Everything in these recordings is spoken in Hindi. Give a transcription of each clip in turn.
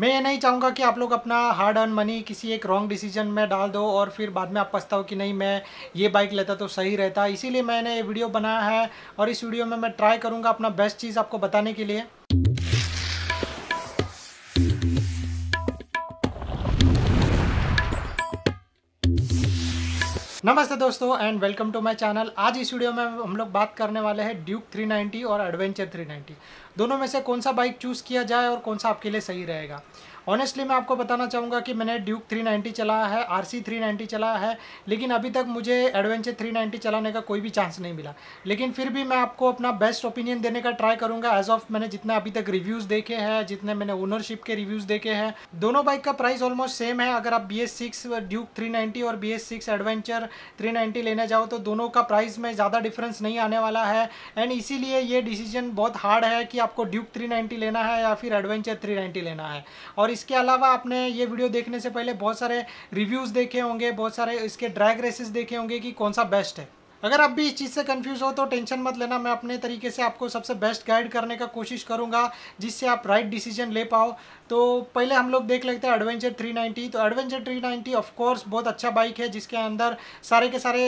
मैं ये नहीं चाहूँगा कि आप लोग अपना हार्ड अर्न मनी किसी एक रॉन्ग डिसीजन में डाल दो और फिर बाद में आप पछताओ कि नहीं मैं ये बाइक लेता तो सही रहता इसीलिए मैंने ये वीडियो बनाया है और इस वीडियो में मैं ट्राई करूँगा अपना बेस्ट चीज़ आपको बताने के लिए नमस्ते दोस्तों and welcome to my channel आज इस वीडियो में हम लोग बात करने वाले हैं ड्यूक 390 और एडवेंचर 390 दोनों में से कौन सा बाइक चूज़ किया जाए और कौन सा आपके लिए सही रहेगा ऑनेस्टली मैं आपको बताना चाहूँगा कि मैंने ड्यूक 390 चलाया है आर सी चलाया है लेकिन अभी तक मुझे एडवेंचर 390 चलाने का कोई भी चांस नहीं मिला लेकिन फिर भी मैं आपको अपना बेस्ट ओपिनियन देने का ट्राई करूँगा एज ऑफ मैंने जितना अभी तक रिव्यूज़ देखे हैं जितने मैंने ओनरशिप के रिव्यूज़ देखे हैं दोनों बाइक का प्राइस ऑलमोस्ट सेम है अगर आप B S six Duke three ninety और B S six adventure three ninety लेने जाओ तो दोनों का प्राइस में ज़्यादा डिफरेंस नहीं आने वाला है एंड इसीलिए ये डिसीजन बहुत हार्ड है कि आपको ड्यूक थ्री नाइन्टी लेना है या फिर एडवेंचर थ्री नाइन्टी लेना है और इसके अलावा आपने ये वीडियो देखने से पहले बहुत सारे रिव्यूज़ देखे होंगे बहुत सारे इसके ड्रैग रेसेस देखे होंगे कि कौन सा बेस्ट है अगर आप भी इस चीज़ से कंफ्यूज हो तो टेंशन मत लेना मैं अपने तरीके से आपको सबसे बेस्ट गाइड करने का कोशिश करूंगा जिससे आप राइट डिसीजन ले पाओ तो पहले हम लोग देख लेते हैं एडवेंचर 390 तो एडवेंचर 390 नाइन्टी ऑफकोर्स बहुत अच्छा बाइक है जिसके अंदर सारे के सारे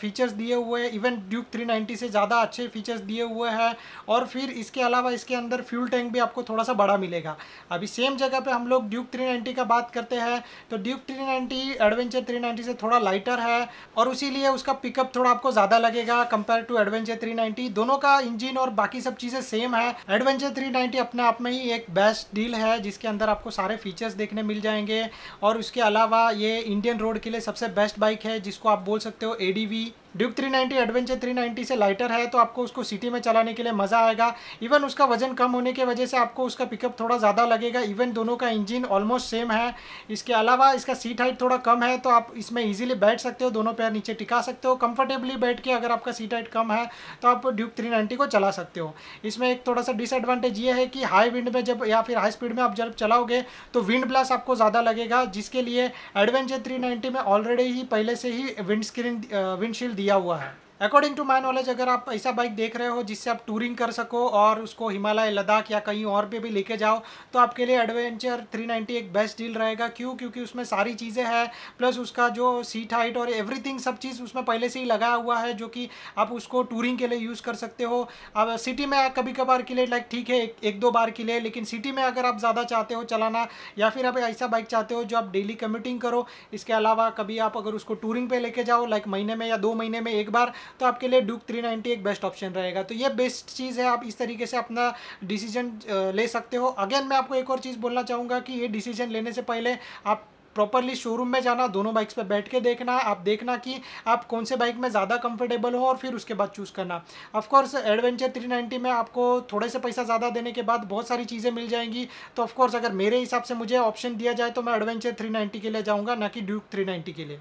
फीचर्स दिए हुए हैं इवन ड्यूक 390 से ज़्यादा अच्छे फीचर्स दिए हुए हैं और फिर इसके अलावा इसके अंदर फ्यूल टैंक भी आपको थोड़ा सा बड़ा मिलेगा अभी सेम जगह पर हम लोग ड्यूक थ्री का बात करते हैं तो ड्यूक थ्री एडवेंचर थ्री से थोड़ा लाइटर है और उसीलिए उसका पिकअप थोड़ा आपको ज़्यादा लगेगा कंपेयर टू एडवेंचर थ्री दोनों का इंजिन और बाकी सब चीज़ें सेम है एडवेंचर थ्री अपने आप में ही एक बेस्ट डील है जिसके अंदर आपको सारे फीचर्स देखने मिल जाएंगे और उसके अलावा ये इंडियन रोड के लिए सबसे बेस्ट बाइक है जिसको आप बोल सकते हो एडीवी ड्यूक 390 एडवेंचर थ्री से लाइटर है तो आपको उसको सिटी में चलाने के लिए मज़ा आएगा इवन उसका वजन कम होने की वजह से आपको उसका पिकअप थोड़ा ज़्यादा लगेगा इवन दोनों का इंजन ऑलमोस्ट सेम है इसके अलावा इसका सीट हाइट थोड़ा कम है तो आप इसमें ईजिली बैठ सकते हो दोनों पैर नीचे टिका सकते हो कम्फर्टेबली बैठ के अगर आपका सीट हाइट कम है तो आप ड्यूक थ्री को चला सकते हो इसमें एक थोड़ा सा डिसएडवांटेज ये है कि हाई विंड में जब या फिर हाई स्पीड में आप जब चलाओगे तो विंड ब्लास आपको ज़्यादा लगेगा जिसके लिए एडवेंचर थ्री में ऑलरेडी ही पहले से ही विंड स्क्रीन विंडशील्ड दिया हुआ है अकॉर्डिंग टू माई नॉलेज अगर आप ऐसा बाइक देख रहे हो जिससे आप टूरिंग कर सको और उसको हिमालय लद्दाख या कहीं और पे भी लेके जाओ तो आपके लिए एडवेंचर 390 एक बेस्ट डील रहेगा क्यों क्योंकि उसमें सारी चीज़ें हैं प्लस उसका जो सीट हाइट और एवरीथिंग सब चीज़ उसमें पहले से ही लगाया हुआ है जो कि आप उसको टूरिंग के लिए यूज़ कर सकते हो अब सिटी में कभी कभार के लिए लाइक ठीक है एक, एक दो बार के लिए लेकिन सिटी में अगर आप ज़्यादा चाहते हो चलाना या फिर आप ऐसा बाइक चाहते हो जो आप डेली कम्यूटिंग करो इसके अलावा कभी आप अगर उसको टूरिंग पर लेके जाओ लाइक महीने में या दो महीने में एक बार तो आपके लिए डुक थ्री नाइन्टी एक बेस्ट ऑप्शन रहेगा तो ये बेस्ट चीज़ है आप इस तरीके से अपना डिसीजन ले सकते हो अगेन मैं आपको एक और चीज़ बोलना चाहूँगा कि ये डिसीजन लेने से पहले आप प्रॉपरली शोरूम में जाना दोनों बाइक्स पर बैठ के देखना आप देखना कि आप कौन से बाइक में ज़्यादा कंफर्टेबल हो और फिर उसके बाद चूज़ करना ऑफकोर्स एडवेंचर 390 में आपको थोड़े से पैसा ज़्यादा देने के बाद बहुत सारी चीज़ें मिल जाएंगी तो ऑफकोर्स अगर मेरे हिसाब से मुझे ऑप्शन दिया जाए तो मैं एडवेंचर 390 के लिए जाऊँगा ना कि ड्यूक 390 के लिए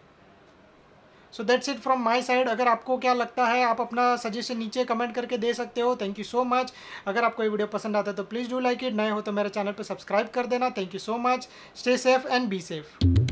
so that's it from my side अगर आपको क्या लगता है आप अपना सजेशन नीचे कमेंट करके दे सकते हो थैंक यू सो मच अगर आपको ये वीडियो पसंद आता है तो प्लीज़ डू लाइक इट नए हो तो मेरे चैनल पर सब्सक्राइब कर देना thank you so much stay safe and be safe